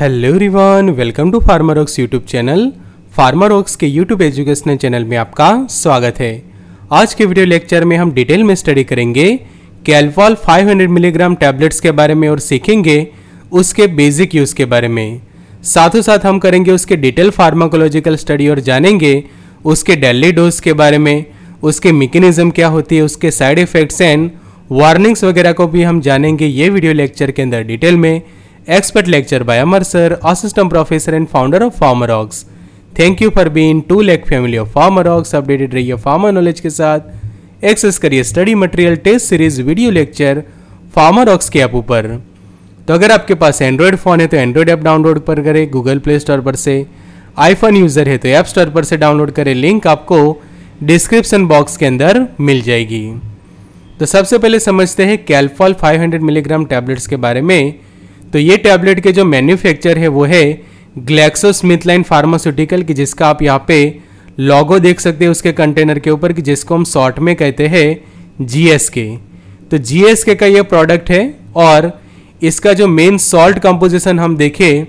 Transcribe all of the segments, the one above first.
Hello रिवान welcome to Farmerox YouTube channel farmer aux के YouTube educational channel में आपका स्वागत है आज के वीडियो लेक्चर में हम डिटेल में स्टडी करेंगे कैल्फॉल 500 मिलीग्राम टैबलेट्स के बारे में और सीखेंगे उसके बेसिक यूज़ के बारे में साथ ही साथ हम करेंगे उसके डिटेल फार्माकोलॉजिकल स्टडी और जानेंगे उसके डेली डोज के बारे में उसके मेकेनिज़्म क्या होती है उसके साइड इफ़ेक्ट्स एंड वार्निंग्स वगैरह को भी हम जानेंगे ये वीडियो लेक्चर के अंदर डिटेल में expert lecturer by Amar sir, assistant professor and founder of Farmerogs. Thank you for being two lakh family of Farmerox updated रहिए फार्मर नॉलेज के साथ एक्सेस करिए study material test series video lecture Farmerox के app ऊपर तो अगर आपके पास Android phone है तो एंड्रॉयड ऐप डाउनलोड पर करें गूगल प्ले स्टोर पर से आईफोन यूज़र है तो ऐप स्टोर पर से डाउनलोड करें लिंक आपको डिस्क्रिप्सन बॉक्स के अंदर मिल जाएगी तो सबसे पहले समझते हैं कैल्फॉल 500 मिलीग्राम टैबलेट्स के बारे में तो ये टैबलेट के जो मैन्युफैक्चर है वो है ग्लैक्सो स्मिथलाइन फार्मास्यूटिकल की जिसका आप यहाँ पे लॉगो देख सकते हैं उसके कंटेनर के ऊपर कि जिसको हम शॉर्ट में कहते हैं जीएसके तो जीएसके का ये प्रोडक्ट है और इसका जो मेन सॉल्ट कंपोजिशन हम देखें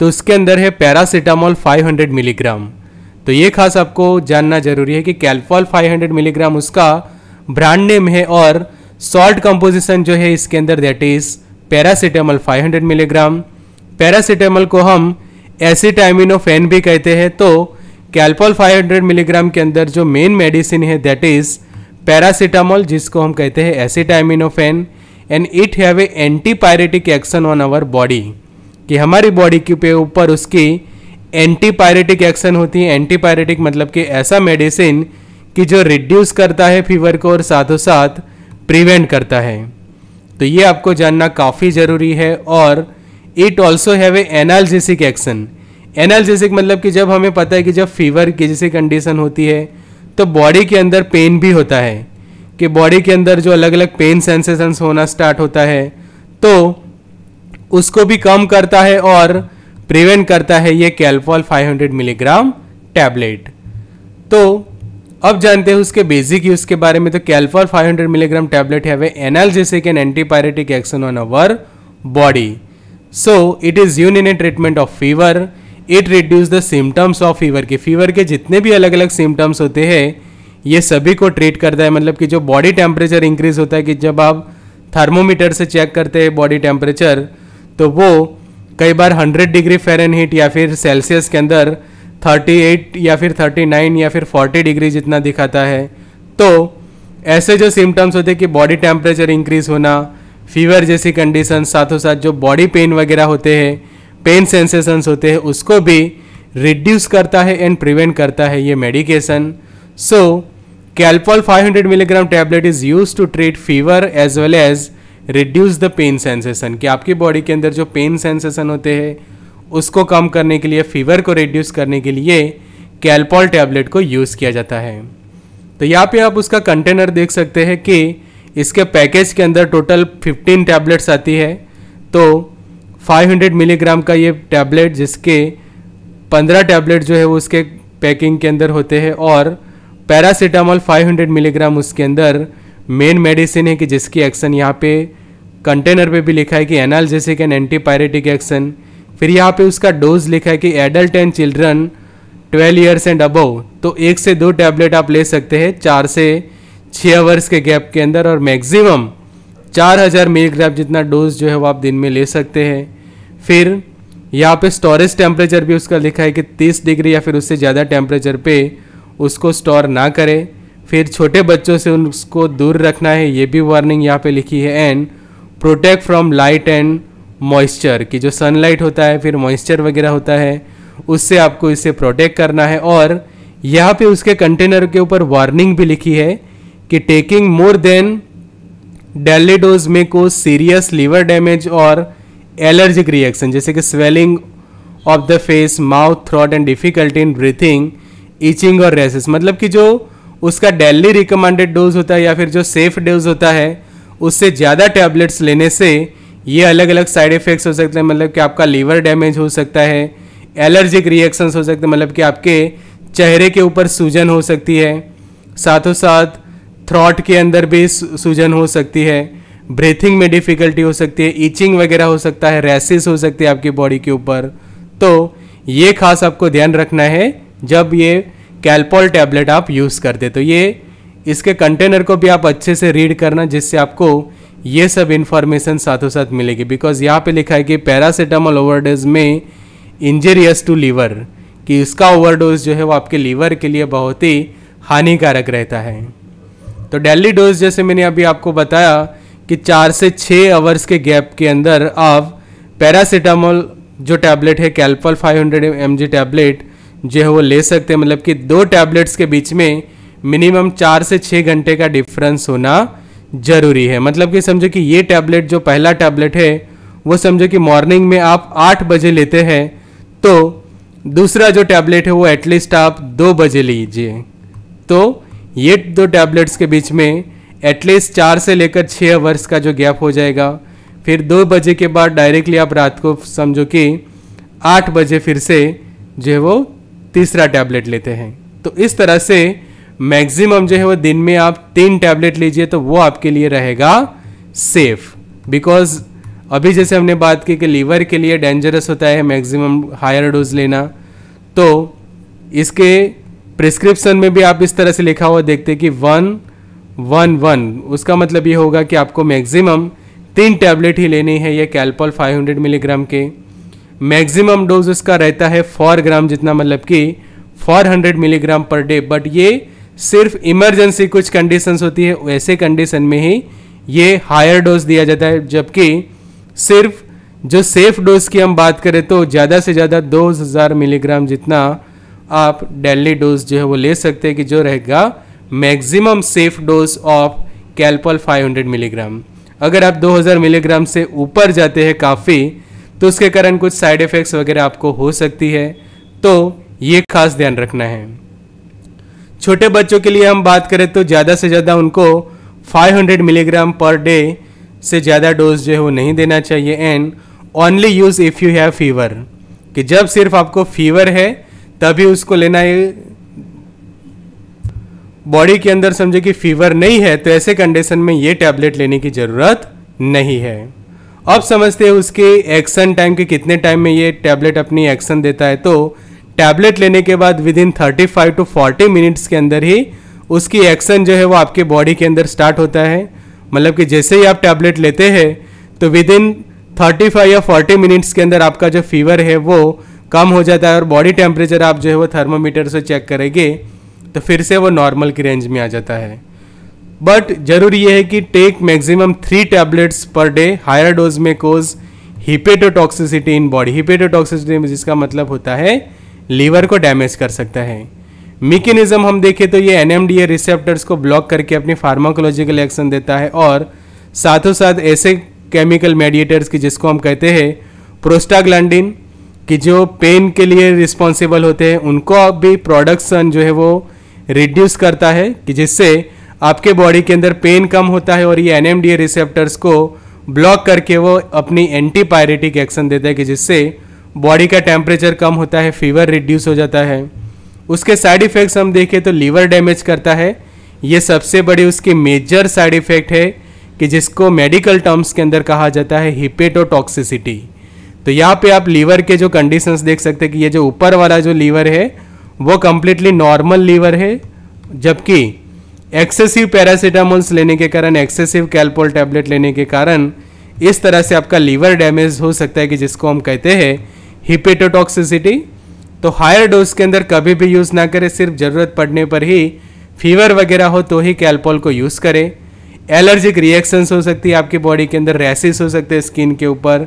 तो उसके अंदर है पैरासीटामोल 500 मिलीग्राम तो ये खास आपको जानना जरूरी है कि कैल्फॉल 500 मिलीग्राम उसका ब्रांड नेम है और सॉल्ट कंपोजिशन जो है इसके अंदर that is paracetamol 500 milligram paracetamol को हम एसिटामिनोफेन भी कहते हैं तो कैल्पोल 500 मिलीग्राम के अंदर जो मेन मेडिसिन है दैट इज पैरासीटामोल जिसको हम कहते हैं acetaminophen and it have a antipyretic action on our body कि हमारी बॉडी के ऊपर उसकी एंटीपायरेटिक एक्शन होती है एंटीपायरेटिक मतलब कि ऐसा मेडिसिन कि जो रिड्यूस करता है फीवर को और साथों साथ प्रिवेंट करता है तो ये आपको जानना काफ़ी ज़रूरी है और it also have a analgesic action analgesic मतलब कि जब हमें पता है कि जब फीवर की जैसी कंडीशन होती है तो बॉडी के अंदर पेन भी होता है कि बॉडी के अंदर जो अलग अलग पेन सेंसेशंस होना स्टार्ट होता है तो उसको भी कम करता है और प्रिवेंट करता है ये कैल्पॉल 500 मिलीग्राम टैबलेट तो अब जानते हैं उसके बेसिक यूज के बारे में तो कैल्फर 500 मिलीग्राम टैबलेट है have analgesic and antipyretic action on our body so it is use in a treatment of fever it reduce the symptoms of fever के फीवर के जितने भी अलग अलग सिम्टम्स होते हैं ये सभी को ट्रीट करता है मतलब कि जो बॉडी टेम्परेचर इंक्रीज होता है कि जब आप थर्मोमीटर से चेक करते हैं बॉडी टेम्परेचर तो वो कई बार 100 डिग्री फ़ारेनहीट या फिर सेल्सियस के अंदर 38 या फिर 39 या फिर 40 डिग्री जितना दिखाता है तो ऐसे जो सिम्टम्स होते हैं कि बॉडी टेम्परेचर इंक्रीज होना फीवर जैसी कंडीशन साथों साथ जो बॉडी पेन वगैरह होते हैं पेन सेंसेशंस होते हैं उसको भी रिड्यूस करता है एंड प्रिवेंट करता है ये medication so Calpol 500 milligram tablet is use to treat fever as well as reduce the pain sensation कि आपकी बॉडी के अंदर जो पेन सेंसेशन होते हैं उसको कम करने के लिए फीवर को रिड्यूस करने के लिए कैल्पॉल टैबलेट को यूज़ किया जाता है तो यहाँ पे आप उसका कंटेनर देख सकते हैं कि इसके पैकेज के अंदर टोटल 15 टैबलेट्स आती है तो 500 मिलीग्राम का ये टैबलेट जिसके 15 टैबलेट जो है वो उसके पैकिंग के अंदर होते हैं और पैरासीटामोल 500 मिलीग्राम उसके अंदर मेन मेडिसिन है कि जिसकी एक्शन यहाँ पे कंटेनर पे भी लिखा है कि एनाल्जेसिक एंड एंटीपायरेटिक एक्शन फिर यहाँ पे उसका डोज लिखा है कि adult and children 12 years and above तो एक से दो टैबलेट आप ले सकते हैं चार से छः आवर्स के गैप के अंदर और मैक्सिमम 4000 मिलीग्राम जितना डोज जो है वो आप दिन में ले सकते हैं फिर यहाँ पे स्टोरेज टेम्परेचर भी उसका लिखा है कि 30 डिग्री या फिर उससे ज़्यादा टेम्परेचर पे उसको स्टोर ना करें फिर छोटे बच्चों से उसको दूर रखना है ये भी वार्निंग यहाँ पे लिखी है and protect from light and moisture कि जो सनलाइट होता है फिर मॉइस्चर वगैरह होता है उससे आपको इसे प्रोटेक्ट करना है और यहाँ पे उसके कंटेनर के ऊपर वार्निंग भी लिखी है कि taking more than daily dose में को सीरियस लीवर डैमेज और एलर्जिक रिएक्शन जैसे कि swelling of the face mouth throat and difficulty in breathing itching और रेसेस मतलब कि जो उसका डेली रिकमेंडेड डोज होता है या फिर जो सेफ डोज होता है उससे ज़्यादा टैबलेट्स लेने से ये अलग अलग साइड इफ़ेक्ट्स हो सकते हैं मतलब कि आपका लीवर डैमेज हो सकता है एलर्जिक रिएक्शंस हो सकते हैं मतलब कि आपके चेहरे के ऊपर सूजन हो सकती है साथों साथ थ्रॉट के अंदर भी सूजन हो सकती है ब्रीथिंग में डिफ़िकल्टी हो सकती है ईचिंग वगैरह हो सकता है रैसेस हो सकती है आपकी बॉडी के ऊपर तो ये खास आपको ध्यान रखना है जब ये कैल्पोल टैबलेट आप यूज़ करते तो ये इसके कंटेनर को भी आप अच्छे से रीड करना जिससे आपको ये सब इन्फॉर्मेशन साथों साथ मिलेगी बिकॉज यहाँ पे लिखा है कि पैरासीटामोल ओवरडोज में इंजरियस टू लीवर कि इसका ओवरडोज जो है वो आपके लीवर के लिए बहुत ही हानिकारक रहता है तो डेली डोज जैसे मैंने अभी आपको बताया कि चार से छः आवर्स के गैप के अंदर आप पैरासीटामोल जो टैबलेट है कैल्पल 500 हंड्रेड टैबलेट जो है वो ले सकते हैं मतलब कि दो टैबलेट्स के बीच में मिनिमम चार से छः घंटे का डिफरेंस होना ज़रूरी है मतलब कि समझो कि ये टैबलेट जो पहला टैबलेट है वो समझो कि मॉर्निंग में आप आठ बजे लेते हैं तो दूसरा जो टैबलेट है वो एटलीस्ट आप दो बजे लीजिए तो ये दो टैबलेट्स के बीच में एटलीस्ट चार से लेकर छः वर्ष का जो गैप हो जाएगा फिर दो बजे के बाद डायरेक्टली आप रात को समझो कि आठ बजे फिर से जो है वो तीसरा टैबलेट लेते हैं तो इस तरह से मैक्सिमम जो है वो दिन में आप तीन टैबलेट लीजिए तो वो आपके लिए रहेगा सेफ बिकॉज अभी जैसे हमने बात की कि लीवर के लिए डेंजरस होता है मैक्सिमम हायर डोज लेना तो इसके प्रिस्क्रिप्शन में भी आप इस तरह से लिखा हुआ देखते कि वन वन वन उसका मतलब ये होगा कि आपको मैक्सिमम तीन टैबलेट ही लेनी है ये कैल्पॉल 500 मिलीग्राम के मैक्सिमम डोज उसका रहता है फोर ग्राम जितना मतलब कि 400 मिलीग्राम पर डे बट ये सिर्फ इमरजेंसी कुछ कंडीशंस होती है वैसे कंडीशन में ही ये हायर डोज दिया जाता है जबकि सिर्फ जो सेफ डोज की हम बात करें तो ज़्यादा से ज़्यादा 2000 मिलीग्राम जितना आप डेली डोज जो है वो ले सकते हैं कि जो रहेगा maximum safe dose of Calpol 500 milligram अगर आप 2000 मिलीग्राम से ऊपर जाते हैं काफ़ी तो उसके कारण कुछ साइड इफ़ेक्ट्स वगैरह आपको हो सकती है तो ये खास ध्यान रखना है छोटे बच्चों के लिए हम बात करें तो ज़्यादा से ज़्यादा उनको 500 मिलीग्राम पर डे से ज़्यादा डोज जो है वो नहीं देना चाहिए and only use if you have fever कि जब सिर्फ आपको फीवर है तभी उसको लेना है बॉडी के अंदर समझे कि फीवर नहीं है तो ऐसे कंडीशन में ये टैबलेट लेने की ज़रूरत नहीं है अब समझते हैं उसके एक्शन टाइम के कितने टाइम में ये टैबलेट अपनी एक्शन देता है तो टैबलेट लेने के बाद within thirty five to forty minutes के अंदर ही उसकी एक्शन जो है वो आपके बॉडी के अंदर स्टार्ट होता है मतलब कि जैसे ही आप टैबलेट लेते हैं तो विद इन थर्टी फाइव या फोर्टी मिनट्स के अंदर आपका जो फीवर है वो कम हो जाता है और बॉडी टेम्परेचर आप जो है वो थर्मोमीटर से चेक करेंगे तो फिर से वो नॉर्मल की रेंज में आ जाता है बट जरूर ये है कि take maximum three tablets per day higher dose में कोज हिपेटोटॉक्सिसिटी इन बॉडी हिपेटोटॉक्सिसिटी में जिसका मतलब होता है लीवर को डैमेज कर सकता है मिकेनिज्म हम देखें तो ये एन रिसेप्टर्स को ब्लॉक करके अपनी फार्माकोलॉजिकल एक्शन देता है और साथों साथ ऐसे केमिकल मेडिएटर्स की जिसको हम कहते हैं प्रोस्टाग्लैंडिन कि जो पेन के लिए रिस्पॉन्सिबल होते हैं उनको भी प्रोडक्शन जो है वो रिड्यूस करता है कि जिससे आपके बॉडी के अंदर पेन कम होता है और ये एन रिसेप्टर्स को ब्लॉक करके वो अपनी एंटीपायरेटिक एक्शन देता है कि जिससे बॉडी का टेम्परेचर कम होता है फीवर रिड्यूस हो जाता है उसके साइड इफ़ेक्ट्स हम देखें तो लीवर डैमेज करता है ये सबसे बड़ी उसकी मेजर साइड इफ़ेक्ट है कि जिसको मेडिकल टर्म्स के अंदर कहा जाता है हिपेटोटॉक्सिसिटी तो यहाँ पे आप लीवर के जो कंडीशंस देख सकते हैं कि ये जो ऊपर वाला जो लीवर है वो कम्प्लीटली नॉर्मल लीवर है जबकि एक्सेसिव पैरासीटामोल्स लेने के कारण एक्सेसिव कैल्पोल टैबलेट लेने के कारण इस तरह से आपका लीवर डैमेज हो सकता है कि जिसको हम कहते हैं हिपेटोटॉक्सिसिटी तो हायर डोज के अंदर कभी भी यूज़ ना करें सिर्फ ज़रूरत पड़ने पर ही फीवर वगैरह हो तो ही कैल्पोल को यूज़ करें एलर्जिक रिएक्शंस हो सकती है आपकी बॉडी के अंदर रैसेस हो सकते हैं स्किन के ऊपर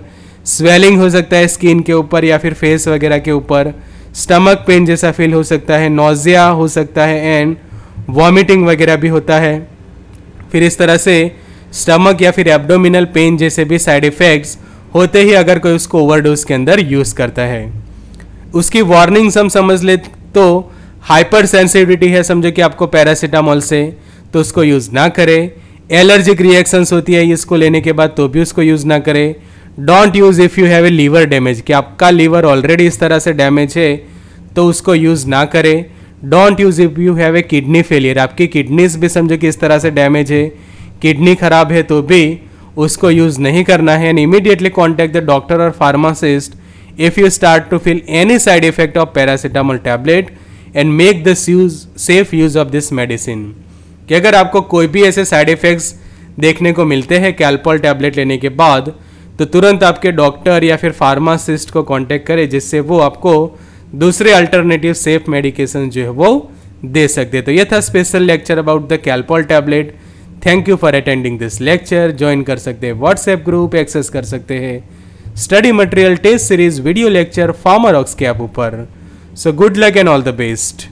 स्वेलिंग हो सकता है स्किन के ऊपर या फिर फेस वगैरह के ऊपर स्टमक पेन जैसा फील हो सकता है नोज़िया हो सकता है एंड वॉमिटिंग वगैरह भी होता है फिर इस तरह से स्टमक या फिर एब्डोमिनल पेन जैसे भी साइड इफ़ेक्ट्स होते ही अगर कोई उसको ओवरडोज के अंदर यूज़ करता है उसकी वार्निंग्स हम समझ ले तो हाइपर सेंसिटिविटी है समझो कि आपको पैरासीटामोल से तो उसको यूज़ ना करें एलर्जिक रिएक्शंस होती है इसको लेने के बाद तो भी उसको यूज़ ना करें don't use if you have a liver damage कि आपका लीवर ऑलरेडी इस तरह से डैमेज है तो उसको यूज़ ना करें don't use if you have a kidney failure आपकी किडनीज भी समझो कि इस तरह से डैमेज है किडनी खराब है तो भी उसको यूज़ नहीं करना है and immediately contact the doctor और pharmacist if you start to feel any side effect of paracetamol tablet and make this use safe use of this medicine कि अगर आपको कोई भी ऐसे साइड इफ़ेक्ट्स देखने को मिलते हैं कैल्पोल टैबलेट लेने के बाद तो तुरंत आपके डॉक्टर या फिर फार्मासिस्ट को कॉन्टेक्ट करें जिससे वो आपको दूसरे अल्टरनेटिव सेफ मेडिकेशन जो है वो दे सकते तो ये था special lecture about the Calpol tablet thank you for attending this lecture join कर सकते हैं व्हाट्सएप ग्रुप एक्सेस कर सकते हैं study material test series video lecture फार्मर ऑक्स के ऊपर so good luck and all the best